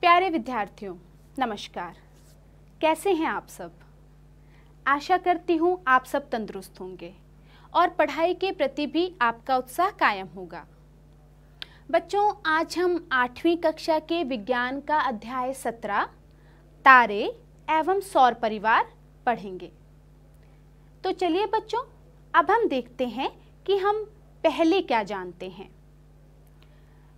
प्यारे विद्यार्थियों नमस्कार कैसे हैं आप सब आशा करती हूँ आप सब तंदुरुस्त होंगे और पढ़ाई के प्रति भी आपका उत्साह कायम होगा बच्चों आज हम आठवीं कक्षा के विज्ञान का अध्याय सत्रह तारे एवं सौर परिवार पढ़ेंगे तो चलिए बच्चों अब हम देखते हैं कि हम पहले क्या जानते हैं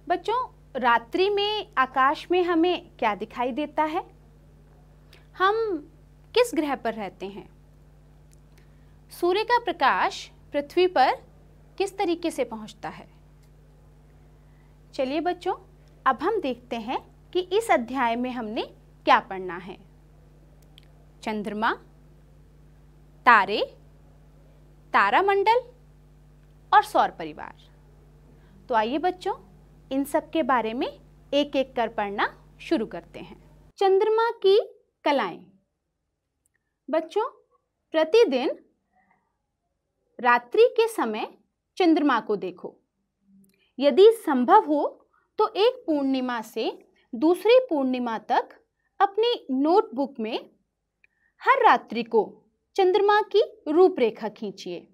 बच्चों रात्रि में आकाश में हमें क्या दिखाई देता है हम किस ग्रह पर रहते हैं सूर्य का प्रकाश पृथ्वी पर किस तरीके से पहुंचता है चलिए बच्चों अब हम देखते हैं कि इस अध्याय में हमने क्या पढ़ना है चंद्रमा तारे तारामंडल और सौर परिवार तो आइए बच्चों इन सब के बारे में एक एक कर पढ़ना शुरू करते हैं चंद्रमा की कलाएं बच्चों प्रतिदिन रात्रि के समय चंद्रमा को देखो यदि संभव हो तो एक पूर्णिमा से दूसरी पूर्णिमा तक अपनी नोटबुक में हर रात्रि को चंद्रमा की रूपरेखा खींचिए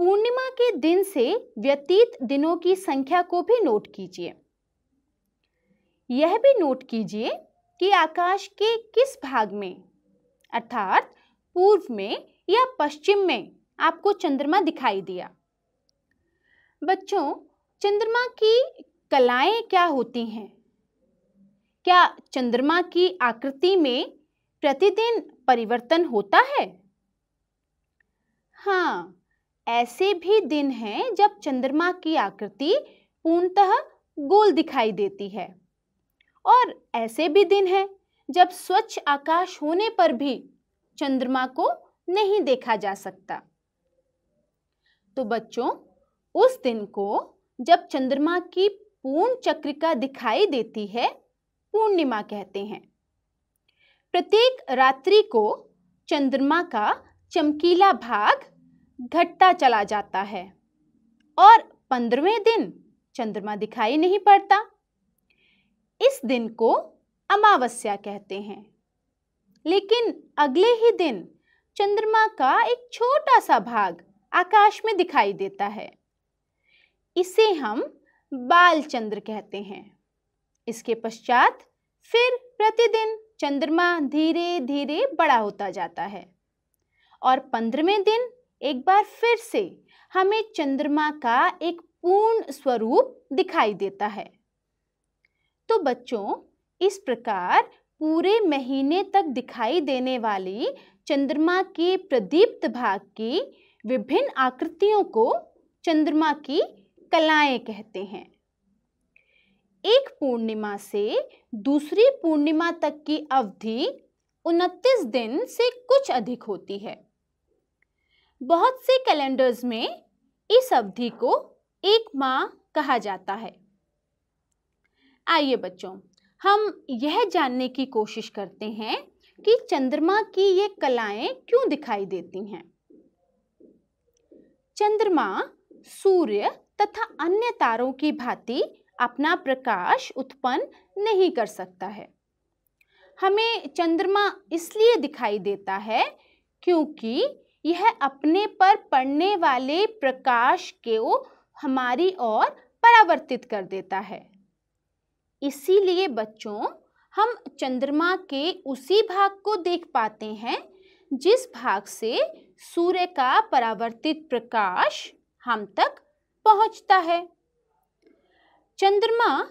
पूर्णिमा के दिन से व्यतीत दिनों की संख्या को भी नोट कीजिए यह भी नोट कीजिए कि आकाश के किस भाग में अर्थात पूर्व में या पश्चिम में आपको चंद्रमा दिखाई दिया बच्चों चंद्रमा की कलाएं क्या होती हैं क्या चंद्रमा की आकृति में प्रतिदिन परिवर्तन होता है हाँ ऐसे भी दिन हैं जब चंद्रमा की आकृति पूर्णतः गोल दिखाई देती है और ऐसे भी दिन हैं जब स्वच्छ आकाश होने पर भी चंद्रमा को नहीं देखा जा सकता तो बच्चों उस दिन को जब चंद्रमा की पूर्ण चक्रिका दिखाई देती है पूर्णिमा कहते हैं प्रत्येक रात्रि को चंद्रमा का चमकीला भाग घटता चला जाता है और पंद्रहवें दिन चंद्रमा दिखाई नहीं पड़ता इस दिन को अमावस्या कहते हैं लेकिन अगले ही दिन चंद्रमा का एक छोटा सा भाग आकाश में दिखाई देता है इसे हम बाल चंद्र कहते हैं इसके पश्चात फिर प्रतिदिन चंद्रमा धीरे धीरे बड़ा होता जाता है और पंद्रहवें दिन एक बार फिर से हमें चंद्रमा का एक पूर्ण स्वरूप दिखाई देता है तो बच्चों इस प्रकार पूरे महीने तक दिखाई देने वाली चंद्रमा के प्रदीप्त भाग की विभिन्न आकृतियों को चंद्रमा की कलाएं कहते हैं एक पूर्णिमा से दूसरी पूर्णिमा तक की अवधि उनतीस दिन से कुछ अधिक होती है बहुत से कैलेंडर्स में इस अवधि को एक माह कहा जाता है आइए बच्चों हम यह जानने की कोशिश करते हैं कि चंद्रमा की ये कलाएं क्यों दिखाई देती हैं चंद्रमा सूर्य तथा अन्य तारों की भांति अपना प्रकाश उत्पन्न नहीं कर सकता है हमें चंद्रमा इसलिए दिखाई देता है क्योंकि यह अपने पर पड़ने वाले प्रकाश को हमारी ओर परावर्तित कर देता है इसीलिए बच्चों हम चंद्रमा के उसी भाग को देख पाते हैं जिस भाग से सूर्य का परावर्तित प्रकाश हम तक पहुंचता है चंद्रमा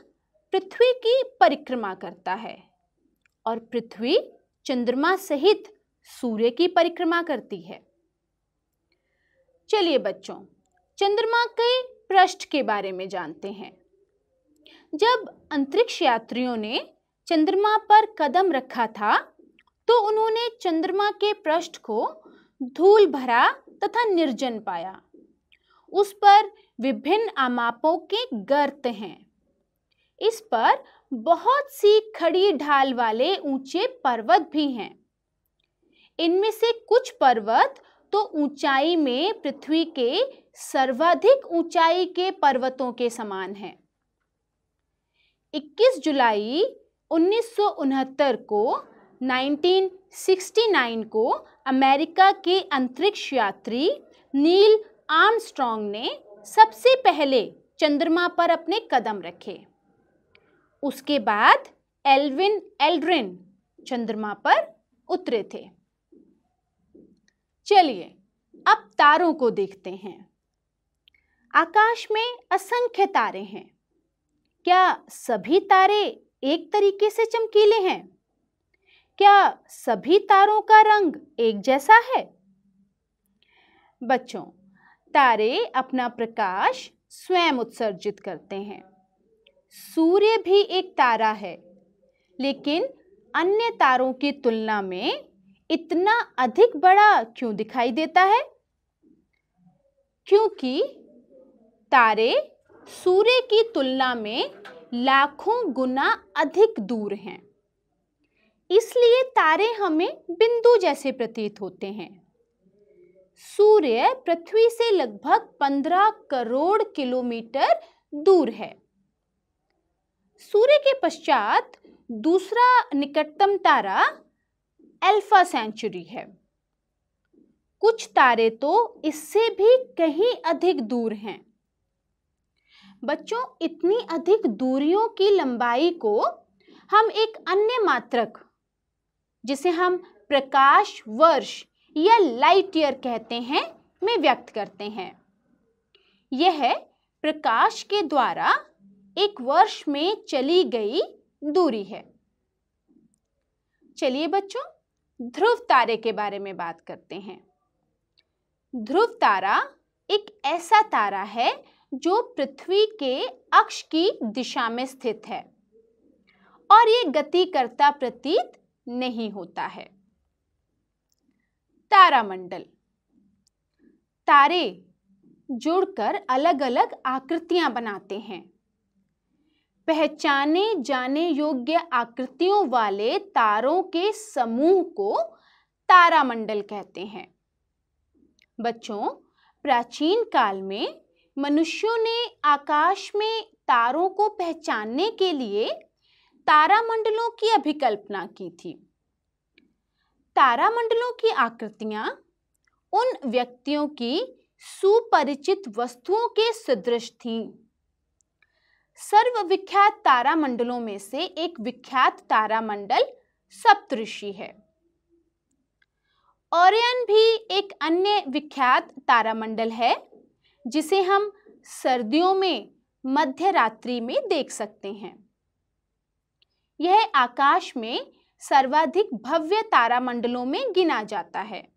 पृथ्वी की परिक्रमा करता है और पृथ्वी चंद्रमा सहित सूर्य की परिक्रमा करती है चलिए बच्चों चंद्रमा के पृष्ठ के बारे में जानते हैं जब अंतरिक्ष यात्रियों ने चंद्रमा पर कदम रखा था तो उन्होंने चंद्रमा के पृष्ठ को धूल भरा तथा निर्जन पाया उस पर विभिन्न आमापों के गर्त हैं इस पर बहुत सी खड़ी ढाल वाले ऊंचे पर्वत भी हैं इनमें से कुछ पर्वत तो ऊंचाई में पृथ्वी के सर्वाधिक ऊंचाई के पर्वतों के समान है 21 जुलाई उन्नीस को 1969 को अमेरिका के अंतरिक्ष यात्री नील आर्मस्ट्रॉन्ग ने सबसे पहले चंद्रमा पर अपने कदम रखे उसके बाद एल्विन एल्ड्रिन चंद्रमा पर उतरे थे चलिए अब तारों को देखते हैं आकाश में असंख्य तारे हैं क्या सभी तारे एक तरीके से चमकीले हैं क्या सभी तारों का रंग एक जैसा है बच्चों तारे अपना प्रकाश स्वयं उत्सर्जित करते हैं सूर्य भी एक तारा है लेकिन अन्य तारों की तुलना में इतना अधिक बड़ा क्यों दिखाई देता है क्योंकि तारे सूर्य की तुलना में लाखों गुना अधिक दूर हैं इसलिए तारे हमें बिंदु जैसे प्रतीत होते हैं सूर्य पृथ्वी से लगभग पंद्रह करोड़ किलोमीटर दूर है सूर्य के पश्चात दूसरा निकटतम तारा अल्फा सेंचुरी है कुछ तारे तो इससे भी कहीं अधिक दूर हैं बच्चों इतनी अधिक दूरियों की लंबाई को हम एक अन्य मात्रक जिसे हम प्रकाश वर्ष या लाइट ईयर कहते हैं में व्यक्त करते हैं यह प्रकाश के द्वारा एक वर्ष में चली गई दूरी है चलिए बच्चों ध्रुव तारे के बारे में बात करते हैं ध्रुव तारा एक ऐसा तारा है जो पृथ्वी के अक्ष की दिशा में स्थित है और ये गति करता प्रतीत नहीं होता है तारामंडल तारे जुड़कर अलग अलग आकृतियां बनाते हैं पहचाने जाने योग्य आकृतियों वाले तारों के समूह को तारामंडल कहते हैं बच्चों प्राचीन काल में मनुष्यों ने आकाश में तारों को पहचानने के लिए तारामंडलों की अभिकल्पना की थी तारामंडलों की आकृतियां उन व्यक्तियों की सुपरिचित वस्तुओं के सदृश थीं सर्वविख्यात तारामंडलों में से एक विख्यात तारामंडल सप्तऋषि है ओरियन भी एक अन्य विख्यात तारामंडल है जिसे हम सर्दियों में मध्य रात्रि में देख सकते हैं यह आकाश में सर्वाधिक भव्य तारामंडलों में गिना जाता है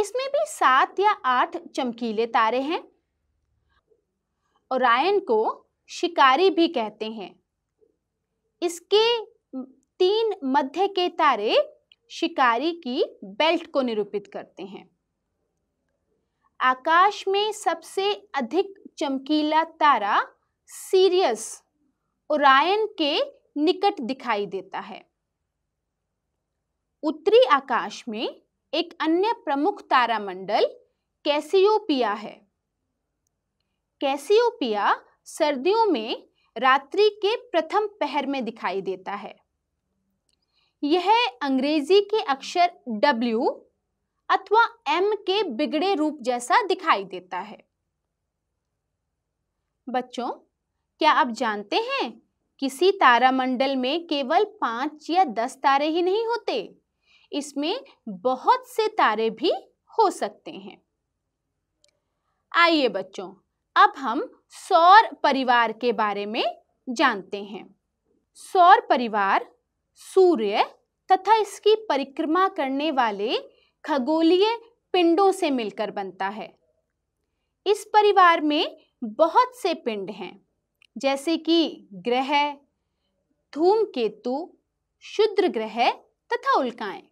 इसमें भी सात या आठ चमकीले तारे हैं ओरायन को शिकारी भी कहते हैं इसके तीन मध्य के तारे शिकारी की बेल्ट को निरूपित करते हैं आकाश में सबसे अधिक चमकीला तारा सीरियस ओरायन के निकट दिखाई देता है उत्तरी आकाश में एक अन्य प्रमुख तारामंडल कैसियोपिया है कैसियोपिया सर्दियों में रात्रि के प्रथम पहर में दिखाई देता है यह अंग्रेजी के अक्षर W अथवा M के बिगड़े रूप जैसा दिखाई देता है बच्चों क्या आप जानते हैं किसी तारामंडल में केवल पांच या दस तारे ही नहीं होते इसमें बहुत से तारे भी हो सकते हैं आइए बच्चों अब हम सौर परिवार के बारे में जानते हैं सौर परिवार सूर्य तथा इसकी परिक्रमा करने वाले खगोलीय पिंडों से मिलकर बनता है इस परिवार में बहुत से पिंड हैं जैसे कि ग्रह धूमकेतु शुद्र ग्रह तथा उल्काएं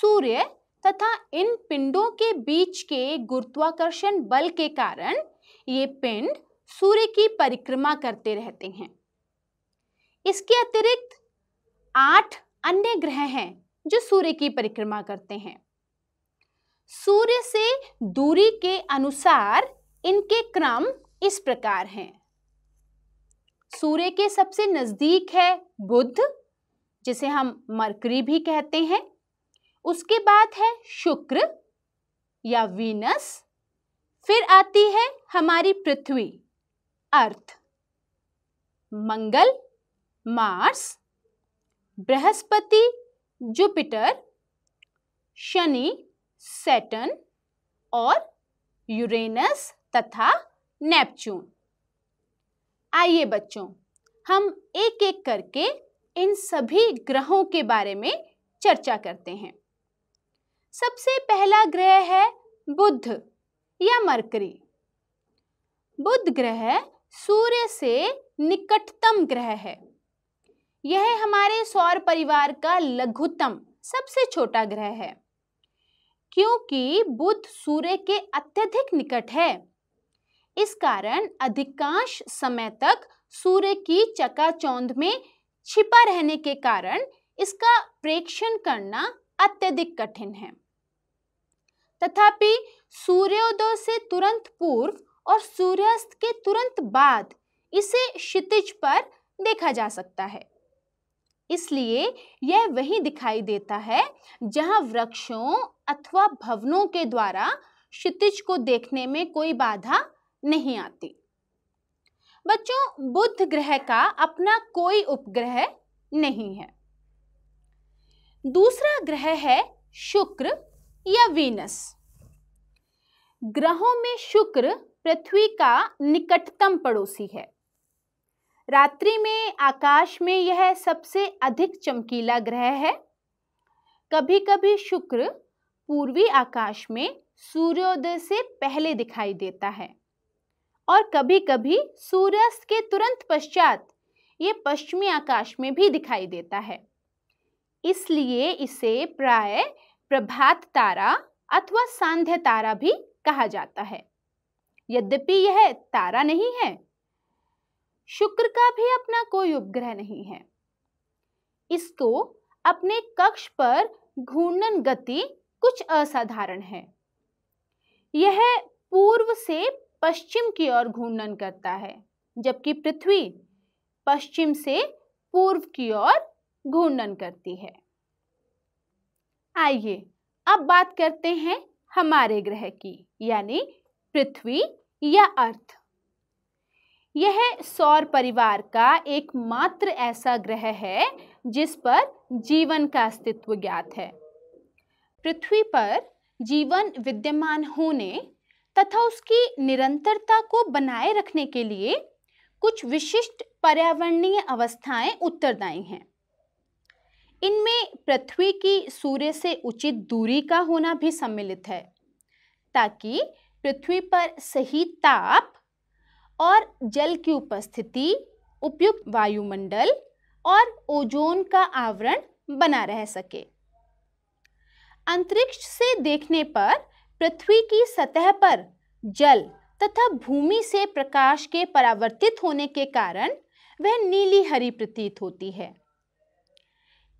सूर्य तथा इन पिंडों के बीच के गुरुत्वाकर्षण बल के कारण ये पिंड सूर्य की परिक्रमा करते रहते हैं इसके अतिरिक्त आठ अन्य ग्रह हैं जो सूर्य की परिक्रमा करते हैं सूर्य से दूरी के अनुसार इनके क्रम इस प्रकार हैं सूर्य के सबसे नज़दीक है बुध जिसे हम मरकरी भी कहते हैं उसके बाद है शुक्र या वीनस फिर आती है हमारी पृथ्वी अर्थ मंगल मार्स बृहस्पति जुपिटर शनि सेटन और यूरेनस तथा नेपच्यून आइए बच्चों हम एक एक करके इन सभी ग्रहों के बारे में चर्चा करते हैं सबसे पहला ग्रह है बुध या मरकरी बुध ग्रह सूर्य से निकटतम ग्रह है यह हमारे सौर परिवार का लघुतम सबसे छोटा ग्रह है क्योंकि बुध सूर्य के अत्यधिक निकट है इस कारण अधिकांश समय तक सूर्य की चकाचौंध में छिपा रहने के कारण इसका प्रेक्षण करना अत्यधिक कठिन है तथापि सूर्योदय से तुरंत पूर्व और सूर्यास्त के तुरंत बाद इसे क्षितिज पर देखा जा सकता है इसलिए यह वही दिखाई देता है जहां वृक्षों अथवा भवनों के द्वारा क्षितिज को देखने में कोई बाधा नहीं आती बच्चों बुध ग्रह का अपना कोई उपग्रह नहीं है दूसरा ग्रह है शुक्र या वीनस ग्रहों में शुक्र पृथ्वी का निकटतम पड़ोसी है रात्रि में आकाश में यह सबसे अधिक चमकीला ग्रह है कभी कभी शुक्र पूर्वी आकाश में सूर्योदय से पहले दिखाई देता है और कभी कभी सूर्यास्त के तुरंत पश्चात ये पश्चिमी आकाश में भी दिखाई देता है इसलिए इसे प्राय प्रभात तारा अथवा सांध्य तारा भी कहा जाता है यद्यपि यह तारा नहीं है शुक्र का भी अपना कोई उपग्रह नहीं है इसको अपने कक्ष पर घूर्णन गति कुछ असाधारण है यह पूर्व से पश्चिम की ओर घूर्णन करता है जबकि पृथ्वी पश्चिम से पूर्व की ओर घूर्णन करती है आइए अब बात करते हैं हमारे ग्रह की यानी पृथ्वी या अर्थ यह सौर परिवार का एकमात्र ऐसा ग्रह है जिस पर जीवन का अस्तित्व ज्ञात है पृथ्वी पर जीवन विद्यमान होने तथा उसकी निरंतरता को बनाए रखने के लिए कुछ विशिष्ट पर्यावरणीय अवस्थाएं उत्तरदायी हैं इनमें पृथ्वी की सूर्य से उचित दूरी का होना भी सम्मिलित है ताकि पृथ्वी पर सही ताप और जल की उपस्थिति उपयुक्त वायुमंडल और ओजोन का आवरण बना रह सके अंतरिक्ष से देखने पर पृथ्वी की सतह पर जल तथा भूमि से प्रकाश के परावर्तित होने के कारण वह नीली हरी प्रतीत होती है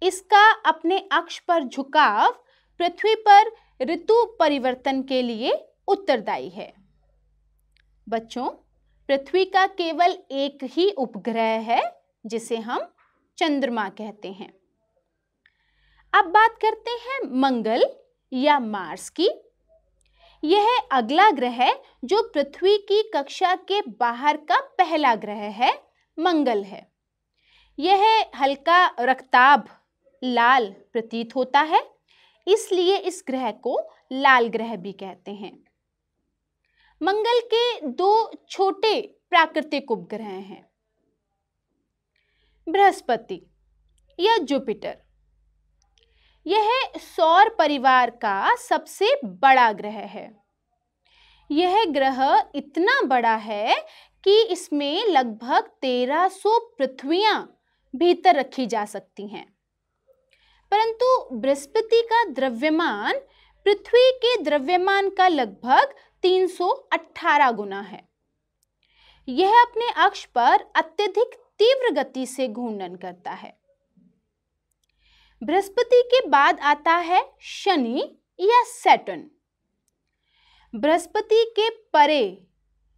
इसका अपने अक्ष पर झुकाव पृथ्वी पर ऋतु परिवर्तन के लिए उत्तरदायी है बच्चों पृथ्वी का केवल एक ही उपग्रह है जिसे हम चंद्रमा कहते हैं अब बात करते हैं मंगल या मार्स की यह अगला ग्रह है जो पृथ्वी की कक्षा के बाहर का पहला ग्रह है मंगल है यह हल्का रक्ताब लाल प्रतीत होता है इसलिए इस ग्रह को लाल ग्रह भी कहते हैं मंगल के दो छोटे प्राकृतिक उपग्रह हैं बृहस्पति या जुपिटर यह सौर परिवार का सबसे बड़ा ग्रह है यह ग्रह इतना बड़ा है कि इसमें लगभग 1300 पृथ्वियां भीतर रखी जा सकती हैं परंतु बृहस्पति का द्रव्यमान पृथ्वी के द्रव्यमान का लगभग 318 गुना है यह अपने अक्ष पर अत्यधिक तीव्र गति से घूर्णन करता है बृहस्पति के बाद आता है शनि या सैटन बृहस्पति के परे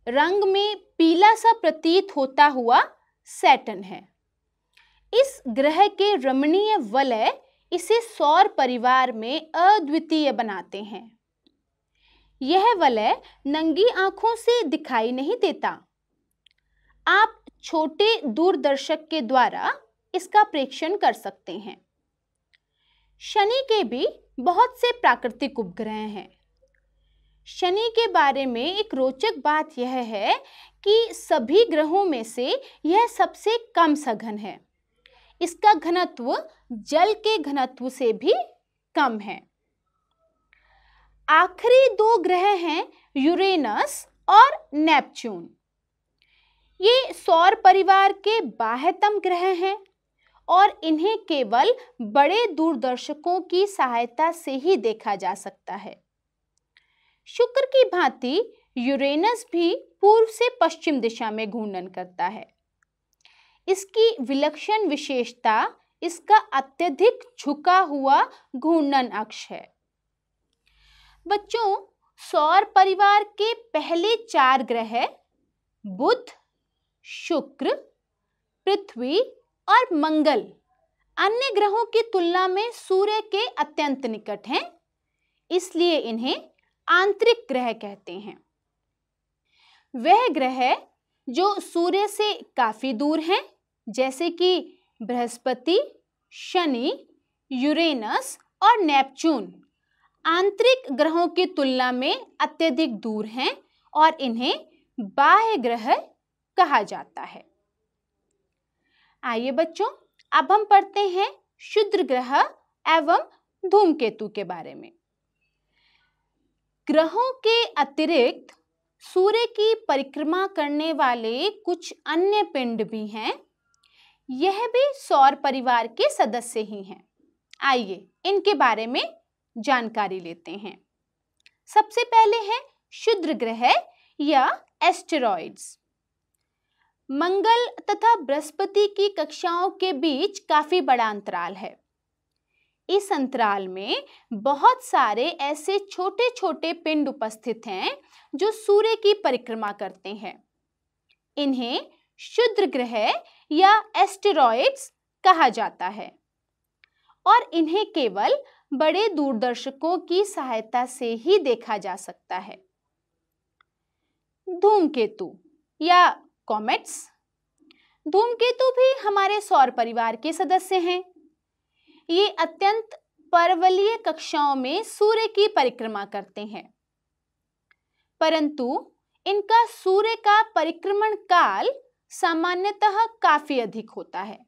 रंग में पीला सा प्रतीत होता हुआ सैटन है इस ग्रह के रमणीय वलय इसे सौर परिवार में अद्वितीय बनाते हैं यह वलय नंगी आंखों से दिखाई नहीं देता आप छोटे दूरदर्शक के द्वारा इसका प्रेक्षण कर सकते हैं शनि के भी बहुत से प्राकृतिक उपग्रह हैं शनि के बारे में एक रोचक बात यह है कि सभी ग्रहों में से यह सबसे कम सघन है इसका घनत्व जल के घनत्व से भी कम है आखिरी दो ग्रह हैं यूरेनस और नेपच्यून ये सौर परिवार के बाह्यतम ग्रह हैं और इन्हें केवल बड़े दूरदर्शकों की सहायता से ही देखा जा सकता है शुक्र की भांति यूरेनस भी पूर्व से पश्चिम दिशा में घूर्णन करता है इसकी विलक्षण विशेषता इसका अत्यधिक झुका हुआ घूर्णन अक्ष है बच्चों सौर परिवार के पहले चार ग्रह बुध शुक्र पृथ्वी और मंगल अन्य ग्रहों की तुलना में सूर्य के अत्यंत निकट हैं इसलिए इन्हें आंतरिक ग्रह कहते हैं वह ग्रह जो सूर्य से काफ़ी दूर हैं जैसे कि बृहस्पति शनि यूरेनस और नेपच्यून आंतरिक ग्रहों की तुलना में अत्यधिक दूर हैं और इन्हें बाह्य ग्रह कहा जाता है आइए बच्चों अब हम पढ़ते हैं शुद्र ग्रह एवं धूमकेतु के बारे में ग्रहों के अतिरिक्त सूर्य की परिक्रमा करने वाले कुछ अन्य पिंड भी हैं यह भी सौर परिवार के सदस्य ही हैं आइए इनके बारे में जानकारी लेते हैं सबसे पहले है शुद्र ग्रह या एस्टेरॉइड्स मंगल तथा बृहस्पति की कक्षाओं के बीच काफ़ी बड़ा अंतराल है इस अंतराल में बहुत सारे ऐसे छोटे छोटे पिंड उपस्थित हैं जो सूर्य की परिक्रमा करते हैं इन्हें शुद्र ग्रह या एस्टेरॉइड्स कहा जाता है और इन्हें केवल बड़े दूरदर्शकों की सहायता से ही देखा जा सकता है धूमकेतु या कॉमेट्स धूमकेतु भी हमारे सौर परिवार के सदस्य हैं ये अत्यंत परवलीय कक्षाओं में सूर्य की परिक्रमा करते हैं परंतु इनका सूर्य का परिक्रमण काल सामान्यतः काफी अधिक होता है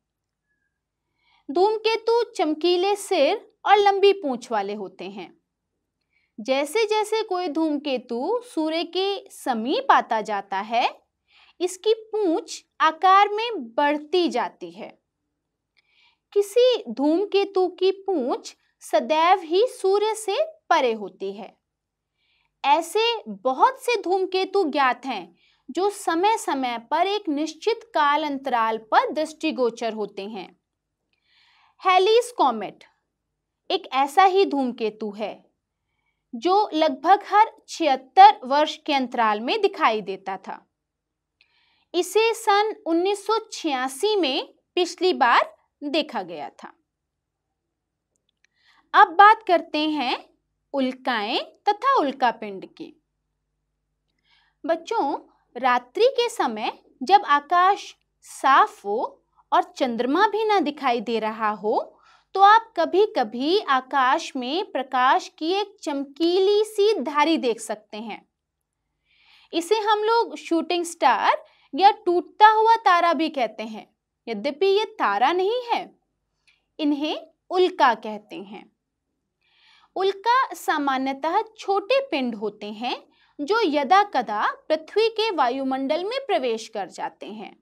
धूमकेतु चमकीले सिर और लंबी पूंछ वाले होते हैं जैसे जैसे कोई धूमकेतु सूर्य के समीप आता जाता है इसकी पूंछ आकार में बढ़ती जाती है किसी धूमकेतु की पूंछ सदैव ही सूर्य से परे होती है ऐसे बहुत से धूमकेतु ज्ञात हैं जो समय समय पर एक निश्चित काल अंतराल पर दृष्टिगोचर होते हैं हेलीस कॉमेट एक ऐसा ही धूमकेतु है जो लगभग हर छिहत्तर वर्ष के अंतराल में दिखाई देता था इसे सन 1986 में पिछली बार देखा गया था अब बात करते हैं उल्काएं तथा उल्का पिंड की बच्चों रात्रि के समय जब आकाश साफ हो और चंद्रमा भी ना दिखाई दे रहा हो तो आप कभी कभी आकाश में प्रकाश की एक चमकीली सी धारी देख सकते हैं इसे हम लोग शूटिंग स्टार या टूटता हुआ तारा भी कहते हैं यद्यपि ये तारा नहीं है इन्हें उल्का कहते हैं उल्का सामान्यतः छोटे पिंड होते हैं जो यदा कदा पृथ्वी के वायुमंडल में प्रवेश कर जाते हैं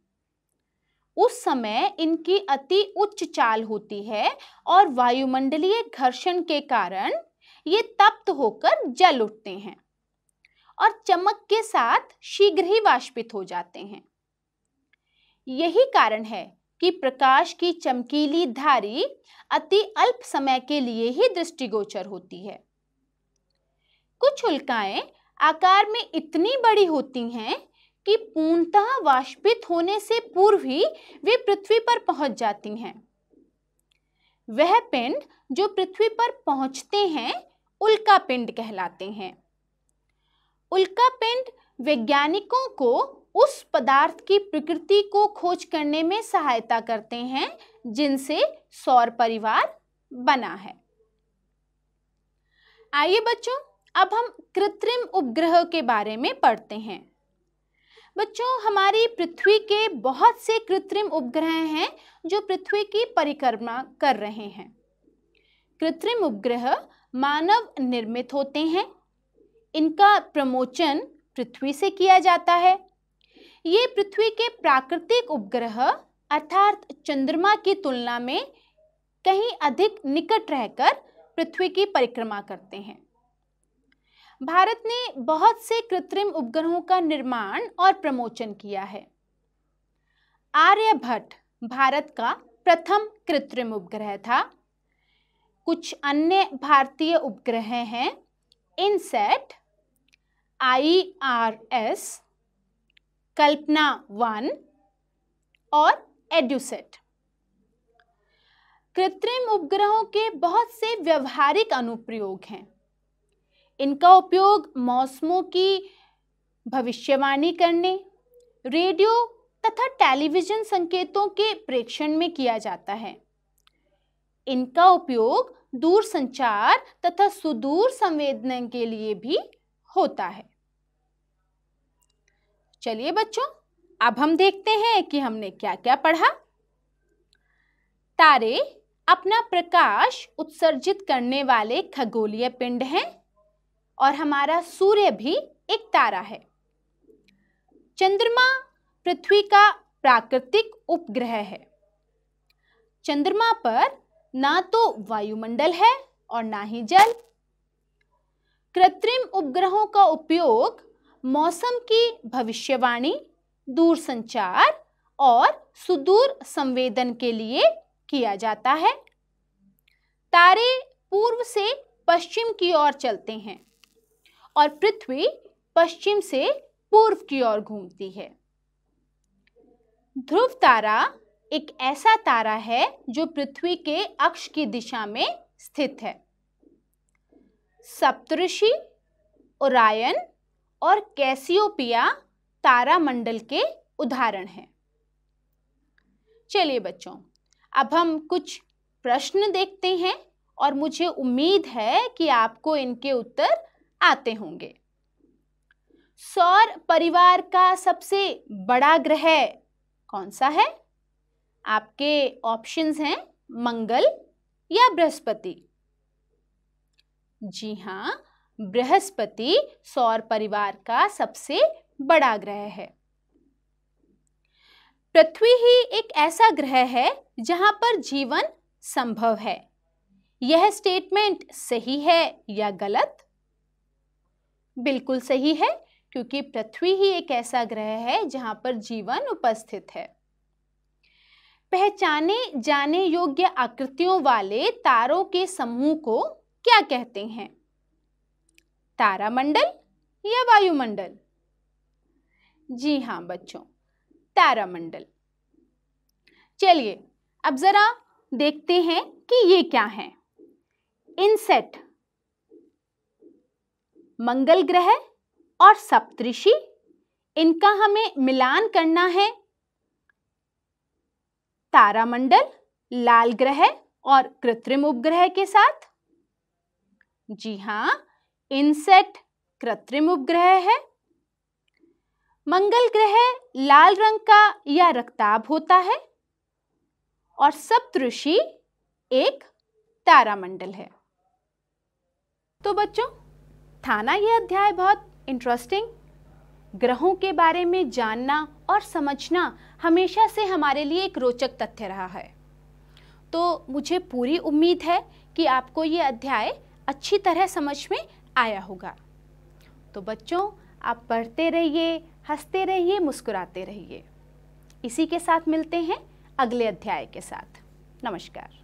उस समय इनकी अति उच्च चाल होती है और वायुमंडलीय घर्षण के कारण ये तप्त होकर जल उठते हैं और चमक के साथ शीघ्र ही वाष्पित हो जाते हैं यही कारण है कि प्रकाश की चमकीली धारी अति अल्प समय के लिए ही दृष्टिगोचर होती है कुछ उल्काएं आकार में इतनी बड़ी होती हैं कि पूर्णतः वाष्पित होने से पूर्व ही वे पृथ्वी पर पहुंच जाती हैं वह पिंड जो पृथ्वी पर पहुंचते हैं उल्का पिंड कहलाते हैं उल्का पिंड वैज्ञानिकों को उस पदार्थ की प्रकृति को खोज करने में सहायता करते हैं जिनसे सौर परिवार बना है आइए बच्चों अब हम कृत्रिम उपग्रह के बारे में पढ़ते हैं बच्चों हमारी पृथ्वी के बहुत से कृत्रिम उपग्रह हैं जो पृथ्वी की परिक्रमा कर रहे हैं कृत्रिम उपग्रह मानव निर्मित होते हैं इनका प्रमोचन पृथ्वी से किया जाता है ये पृथ्वी के प्राकृतिक उपग्रह अर्थात चंद्रमा की तुलना में कहीं अधिक निकट रहकर पृथ्वी की परिक्रमा करते हैं भारत ने बहुत से कृत्रिम उपग्रहों का निर्माण और प्रमोचन किया है आर्यभट्ट भारत का प्रथम कृत्रिम उपग्रह था कुछ अन्य भारतीय उपग्रह हैं INSAT I R S Kalpana one और एड्यूसेट कृत्रिम उपग्रहों के बहुत से व्यवहारिक अनुप्रयोग हैं इनका उपयोग मौसमों की भविष्यवाणी करने रेडियो तथा टेलीविजन संकेतों के प्रेक्षण में किया जाता है इनका उपयोग दूर संचार तथा सुदूर संवेदन के लिए भी होता है चलिए बच्चों अब हम देखते हैं कि हमने क्या क्या पढ़ा तारे अपना प्रकाश उत्सर्जित करने वाले खगोलीय पिंड हैं और हमारा सूर्य भी एक तारा है चंद्रमा पृथ्वी का प्राकृतिक उपग्रह है चंद्रमा पर ना तो वायुमंडल है और ना ही जल कृत्रिम उपग्रहों का उपयोग मौसम की भविष्यवाणी दूर संचार और सुदूर संवेदन के लिए किया जाता है तारे पूर्व से पश्चिम की ओर चलते हैं और पृथ्वी पश्चिम से पूर्व की ओर घूमती है ध्रुव तारा एक ऐसा तारा है जो पृथ्वी के अक्ष की दिशा में स्थित है सप्तऋषि ओरायन और कैसियोपिया तारामंडल के उदाहरण हैं चलिए बच्चों अब हम कुछ प्रश्न देखते हैं और मुझे उम्मीद है कि आपको इनके उत्तर आते होंगे सौर परिवार का सबसे बड़ा ग्रह कौन सा है आपके ऑप्शंस हैं मंगल या बृहस्पति जी हाँ बृहस्पति सौर परिवार का सबसे बड़ा ग्रह है पृथ्वी ही एक ऐसा ग्रह है जहां पर जीवन संभव है यह स्टेटमेंट सही है या गलत बिल्कुल सही है क्योंकि पृथ्वी ही एक ऐसा ग्रह है जहां पर जीवन उपस्थित है पहचाने जाने योग्य आकृतियों वाले तारों के समूह को क्या कहते हैं तारामंडल या वायुमंडल जी हाँ बच्चों तारामंडल चलिए अब जरा देखते हैं कि ये क्या है इनसेट मंगल ग्रह और सप्तऋषि इनका हमें मिलान करना है तारामंडल लाल ग्रह और कृत्रिम उपग्रह के साथ जी हाँ इनसेट कृत्रिम उपग्रह है मंगल ग्रह लाल रंग का या रक्ताब होता है और सप्तऋषि एक तारामंडल है तो बच्चों था ना यह अध्याय बहुत इंटरेस्टिंग ग्रहों के बारे में जानना और समझना हमेशा से हमारे लिए एक रोचक तथ्य रहा है तो मुझे पूरी उम्मीद है कि आपको ये अध्याय अच्छी तरह समझ में आया होगा तो बच्चों आप पढ़ते रहिए हंसते रहिए मुस्कुराते रहिए इसी के साथ मिलते हैं अगले अध्याय के साथ नमस्कार